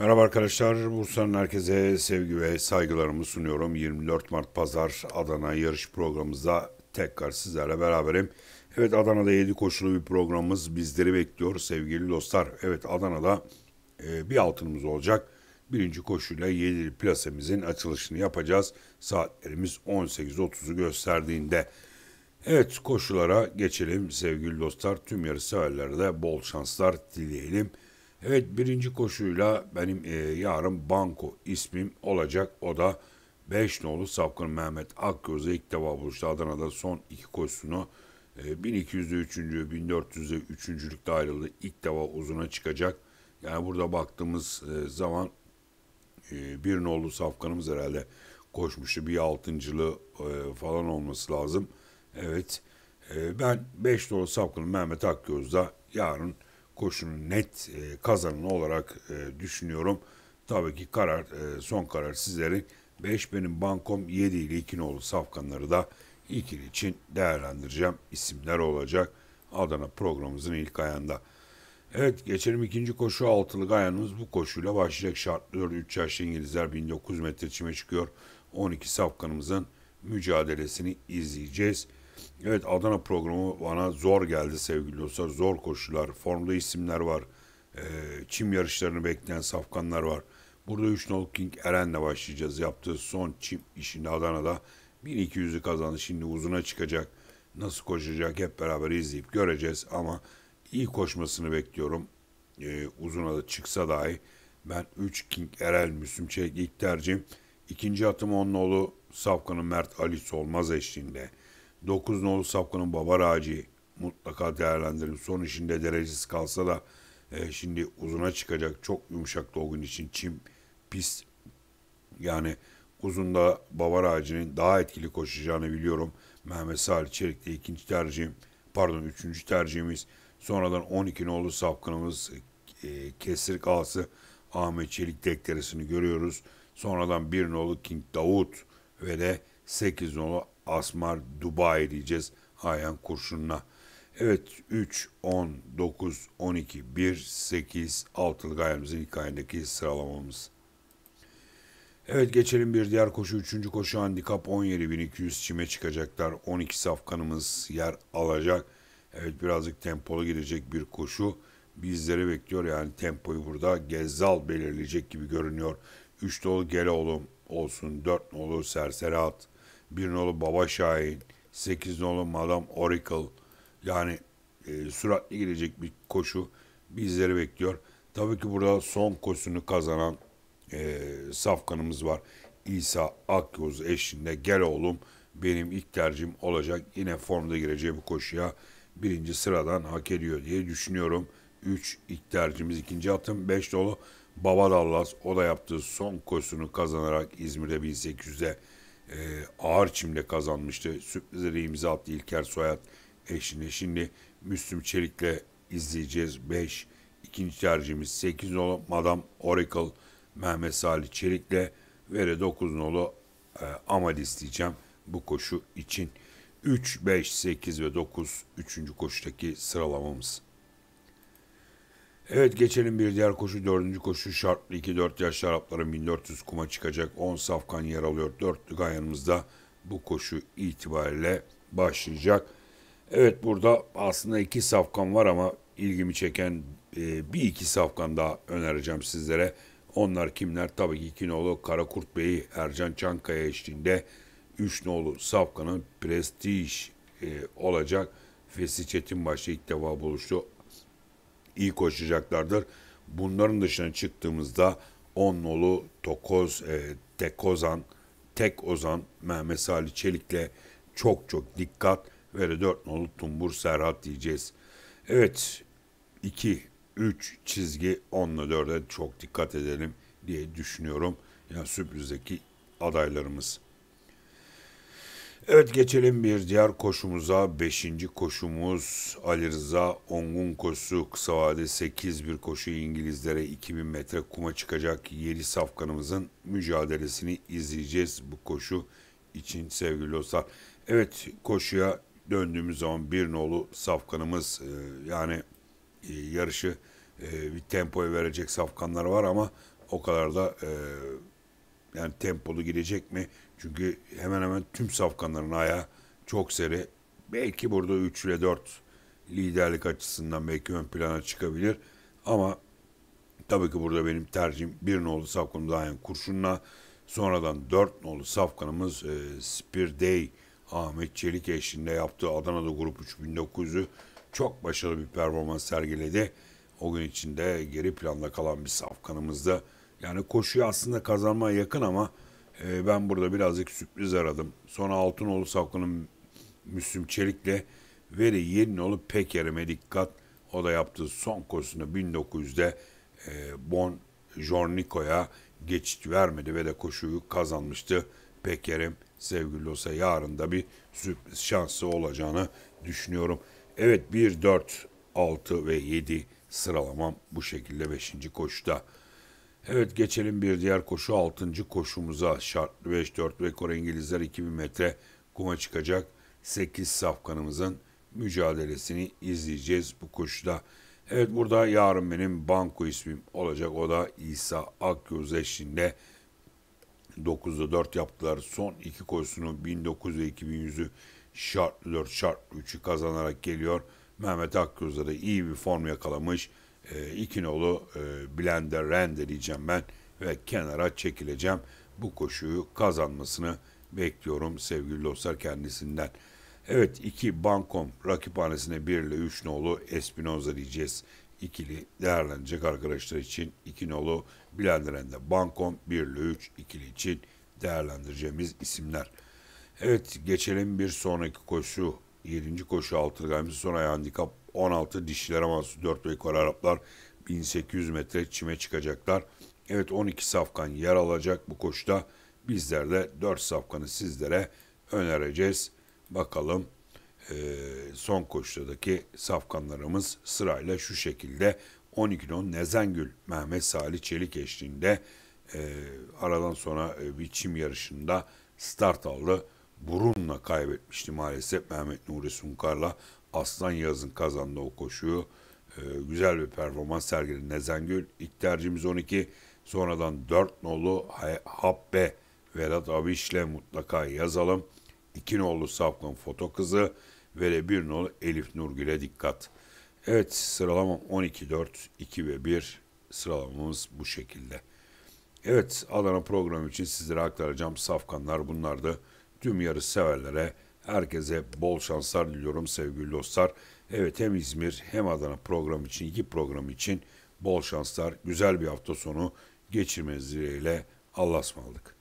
Merhaba arkadaşlar, Bursa'nın herkese sevgi ve saygılarımı sunuyorum. 24 Mart Pazar Adana yarış programımızda tekrar sizlerle beraberim. Evet Adana'da 7 koşulu bir programımız bizleri bekliyor sevgili dostlar. Evet Adana'da e, bir altınımız olacak. Birinci koşuyla 7 plasemizin açılışını yapacağız. Saatlerimiz 18.30'u gösterdiğinde. Evet koşulara geçelim sevgili dostlar. Tüm yarış severlere de bol şanslar dileyelim. Evet birinci koşuyla benim e, yarın Banko ismim olacak. O da 5 nolu Sapkın Mehmet Akgöz'e ilk defa buluştu. Adana'da son iki koşusunu e, 1200'de 3. 1400'de 3.lükte ayrıldı. İlk defa uzuna çıkacak. Yani burada baktığımız e, zaman e, bir nolu Safkan'ımız herhalde koşmuştu. Bir altıncılı e, falan olması lazım. Evet. E, ben 5 nolu Sapkın Mehmet Akgöz'da yarın koşunun net e, kazanan olarak e, düşünüyorum. Tabii ki karar e, son karar sizlerin. 5 benim bankom 7 ile 2 nolu safkanları da ikili için değerlendireceğim. isimler olacak Adana programımızın ilk ayında. Evet geçelim ikinci koşu altılı gayanımız bu koşuyla başlayacak. Şartlı 4 3 yaşlı İngilizler 1900 metre çime çıkıyor. 12 safkanımızın mücadelesini izleyeceğiz. Evet Adana programı bana zor geldi sevgili dostlar. Zor koşular, formda isimler var. E, çim yarışlarını bekleyen safkanlar var. Burada 3 nol King Eren'le başlayacağız. Yaptığı son çim işini Adana'da 1200'ü kazandı. Şimdi uzuna çıkacak. Nasıl koşacak hep beraber izleyip göreceğiz ama iyi koşmasını bekliyorum. E, uzuna da çıksa dahi ben 3 King Erel Müslüm Çelik ilk tercihim. İkinci atım onun oğlu Safkan'ın Mert Ali Solmaz eşliğinde. 9 nolu sapkının Babar Ağacı mutlaka değerlendirin. Son işinde derecesi kalsa da e, şimdi uzuna çıkacak. Çok yumuşak dolgun için çim pis. Yani uzunda Babar Ağacı'nın daha etkili koşacağını biliyorum. Mehmet Salih Çelik'te ikinci tercihim. Pardon üçüncü tercihimiz. Sonradan 12 nolu Safkan'ımız e, Kesir Kalsı Ahmet Çelik tekteresini görüyoruz. Sonradan 1 nolu King Davut ve de 8 nolu Asmar Dubai diyeceğiz Ayhan Kurşun'la. Evet 3, 10, 9, 12, 1, 8 altılı ilk ayındaki sıralamamız. Evet geçelim bir diğer koşu. Üçüncü koşu handikap 17.200 çime çıkacaklar. 12 safkanımız yer alacak. Evet birazcık tempolu gidecek bir koşu bizleri bekliyor. Yani tempoyu burada Gezzal belirleyecek gibi görünüyor. 3 dolu gele oğlum olsun, 4 nolu Serseri At, 1 nolu Baba Şahin, 8 nolu Madam Oracle. Yani e, süratli gelecek bir koşu bizleri bekliyor. Tabii ki burada son koşusunu kazanan e, safkanımız var. İsa Akyüz eşliğinde gel oğlum benim ilk tercihim olacak. Yine formda gireceği bu koşuya birinci sıradan hak ediyor diye düşünüyorum. 3 ilk tercihimiz ikinci atım 5 dolu Baba Dallas o da yaptığı son koşusunu kazanarak İzmir'de 1800'e e, ağır çimle kazanmıştı. Sürprizlere imza attı İlker Soyat eşine. Şimdi Müslüm Çelik'le izleyeceğiz. 5 ikinci tercihimiz 8 nolu Madam Oracle Mehmet Salih Çelik'le ve 9 nolu e, Amadis diyeceğim bu koşu için. 3, 5, 8 ve 9 3. koşudaki sıralamamız. Evet geçelim bir diğer koşu. Dördüncü koşu şartlı 2-4 yaş şarapların 1400 kuma çıkacak. 10 safkan yer alıyor. Dörtlük ayarımızda bu koşu itibariyle başlayacak. Evet burada aslında iki safkan var ama ilgimi çeken e, bir iki safkan daha önereceğim sizlere. Onlar kimler? Tabii ki iki nolu Karakurt Bey'i Ercan Çankaya eşliğinde 3 nolu safkanın prestij e, olacak. Fesi Çetin başta ilk defa buluştu iyi koşacaklardır. Bunların dışına çıktığımızda Onnolu, Tokoz, e, Tekozan, Tek Mehmet Salih Çelik'le çok çok dikkat ve de 4 nolu Tumbur Serhat diyeceğiz. Evet 2, 3 çizgi 10 ile 4'e çok dikkat edelim diye düşünüyorum. Yani sürprizdeki adaylarımız. Evet geçelim bir diğer koşumuza. Beşinci koşumuz Ali Rıza Ongun koşusu. Kısa vade 8 bir koşu İngilizlere 2000 metre kuma çıkacak. Yeni safkanımızın mücadelesini izleyeceğiz bu koşu için sevgili dostlar. Evet koşuya döndüğümüz zaman bir nolu safkanımız e, yani e, yarışı e, bir tempoya verecek safkanlar var ama o kadar da yani tempolu girecek mi? Çünkü hemen hemen tüm safkanların ayağı çok seri. Belki burada 3 ile 4 liderlik açısından belki ön plana çıkabilir. Ama tabii ki burada benim tercihim 1 nolu safkanım Dayan Kurşun'la. Sonradan 4 nolu safkanımız e, Day Ahmet Çelik eşliğinde yaptığı Adana'da grup 3900'ü çok başarılı bir performans sergiledi. O gün içinde geri planda kalan bir safkanımızdı. Yani koşuyu aslında kazanmaya yakın ama e, ben burada birazcık sürpriz aradım. Sonra Altınoğlu Savkun'un Müslüm Çelik'le Veri Yeninoğlu Peker'ime dikkat. O da yaptığı son koşusunda 1900'de e, Bon Jornico'ya geçit vermedi ve de koşuyu kazanmıştı. Peker'im sevgili olsa yarın da bir sürpriz şansı olacağını düşünüyorum. Evet 1, 4, 6 ve 7 sıralamam bu şekilde 5. koşuda. Evet geçelim bir diğer koşu 6. koşumuza şartlı 5-4 rekor İngilizler 2000 metre kuma çıkacak 8 safkanımızın mücadelesini izleyeceğiz bu koşuda. Evet burada yarın benim banko ismim olacak o da İsa Akyüz eşliğinde 9'da 4 yaptılar. Son iki koşusunu 1900 ve 2100'ü şartlı 4 şartlı 3'ü kazanarak geliyor. Mehmet Akyüz'de de iyi bir form yakalamış e, İkinoğlu e, blender rendeleyeceğim ben ve kenara çekileceğim. Bu koşuyu kazanmasını bekliyorum sevgili dostlar kendisinden. Evet iki Bankom rakiphanesine 1 ile 3 nolu Espinoza diyeceğiz. İkili değerlenecek arkadaşlar için 2 nolu Blenderende Bankom 1 ile 3 ikili için değerlendireceğimiz isimler. Evet geçelim bir sonraki koşu yedinci koşu altılgayımız son ayağı handikap 16 dişilere mahsus 4 beykor Araplar 1800 metre çime çıkacaklar. Evet 12 safkan yer alacak bu koşuda. Bizler de 4 safkanı sizlere önereceğiz. Bakalım e, son koşudaki safkanlarımız sırayla şu şekilde 12 10 Nezengül Mehmet Salih Çelik eşliğinde e, aradan sonra e, bir çim yarışında start aldı. Burunla kaybetmişti maalesef Mehmet Nuri Sunkar'la. Aslan Yağız'ın kazandığı o koşuyu e, güzel bir performans sergiledi Nezengül. İlk tercihimiz 12. Sonradan 4 nolu Habbe Vedat Abiş'le mutlaka yazalım. 2 nolu Safkan Foto Kızı ve 1 nolu Elif Nurgül'e dikkat. Evet sıralama 12-4, 2 ve 1 sıralamamız bu şekilde. Evet Adana programı için sizlere aktaracağım safkanlar bunlardı. Tüm yarış severlere Herkese bol şanslar diliyorum sevgili dostlar. Evet hem İzmir hem Adana program için iki program için bol şanslar. Güzel bir hafta sonu geçirmeniz dileğiyle Allah'a ısmarladık.